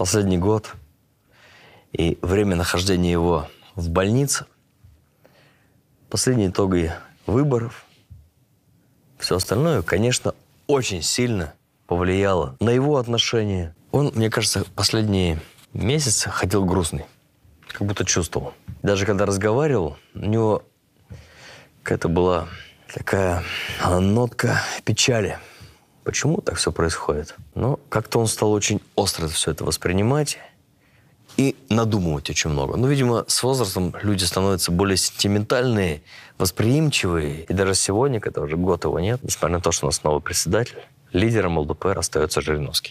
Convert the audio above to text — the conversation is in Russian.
последний год и время нахождения его в больнице, последние итоги выборов, все остальное, конечно, очень сильно повлияло на его отношение. Он, мне кажется, последние месяцы ходил грустный, как будто чувствовал. Даже когда разговаривал, у него какая-то была такая нотка печали – почему так все происходит. Но как-то он стал очень остро все это воспринимать и надумывать очень много. Ну, видимо, с возрастом люди становятся более сентиментальные, восприимчивые. И даже сегодня, когда уже год его нет, несмотря на то, что у нас новый председатель, лидером ЛДПР остается Жириновский.